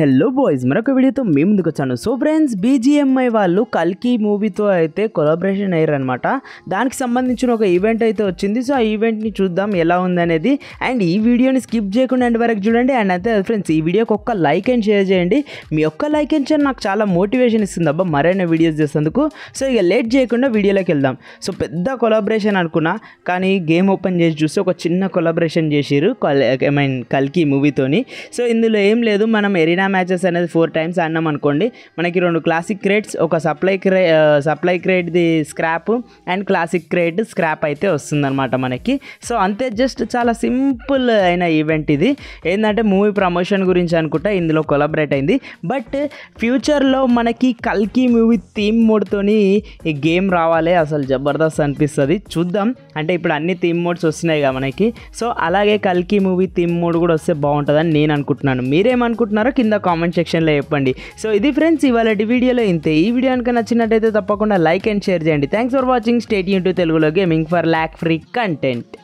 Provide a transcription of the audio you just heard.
hello boys మరొక వీడియోతో మీ ముందుకు వచ్చాను సో ఫ్రెండ్స్ బీజిఎంఐ వాళ్ళు కల్కి మూవీతో అయితే కొలాబరేషన్ అయ్యారనమాట దానికి సంబంధించిన ఒక ఈవెంట్ అయితే వచ్చింది సో ఆ ఈవెంట్ని చూద్దాం ఎలా ఉందనేది అండ్ ఈ వీడియోని స్కిప్ చేయకుండా అండ్ వరకు చూడండి అండ్ అయితే ఫ్రెండ్స్ ఈ వీడియోకి ఒక్క లైక్ అండ్ షేర్ చేయండి మీ ఒక్క లైక్ అండ్ షేర్ నాకు చాలా మోటివేషన్ ఇస్తుంది అబ్బా మరైన వీడియోస్ చేసేందుకు సో ఇక లేట్ చేయకుండా వీడియోలోకి వెళ్దాం సో పెద్ద కొలాబరేషన్ అనుకున్నా కానీ గేమ్ ఓపెన్ చేసి చూస్తే ఒక చిన్న కొలాబరేషన్ చేసిరు ఐ మీన్ కల్కి మూవీతోని సో ఇందులో ఏం లేదు మనం ఎరి అరీనా మ్యాచెస్ అనేది ఫోర్ టైమ్స్ అన్నాం అనుకోండి మనకి రెండు క్లాసిక్ క్రేట్స్ ఒక సప్లై క్రే సప్లై క్రేట్ది scrap and classic crate scrap అయితే వస్తుందన్నమాట మనకి సో అంతే జస్ట్ చాలా సింపుల్ అయిన ఈవెంట్ ఇది ఏంటంటే మూవీ ప్రమోషన్ గురించి అనుకుంటా ఇందులో కొలబరేట్ అయింది బట్ ఫ్యూచర్లో మనకి కల్కి మూవీ థీమ్ మోడ్తోని ఈ గేమ్ రావాలి అసలు జబర్దస్త్ అనిపిస్తుంది చూద్దాం అంటే ఇప్పుడు అన్ని థీమ్ మోడ్స్ వస్తున్నాయి కదా మనకి సో అలాగే కల్కి మూవీ థీమ్ మోడ్ కూడా వస్తే బాగుంటుందని నేను అనుకుంటున్నాను మీరేమనుకుంటున్నారో కింద కామెంట్ సెక్షన్లో చెప్పండి సో ఇది ఫ్రెండ్స్ ఇవాళ వీడియోలో ఇంతే ఈ వీడియో కనుక నచ్చినట్టయితే తప్పకుండా లైక్ అండ్ షేర్ చేయండి థ్యాంక్స్ ఫర్ వాచింగ్ స్టేట్ యూన్ టు తెలుగులో గేమింగ్ ఫర్ ల్యాక్ ఫ్రీ కంటెంట్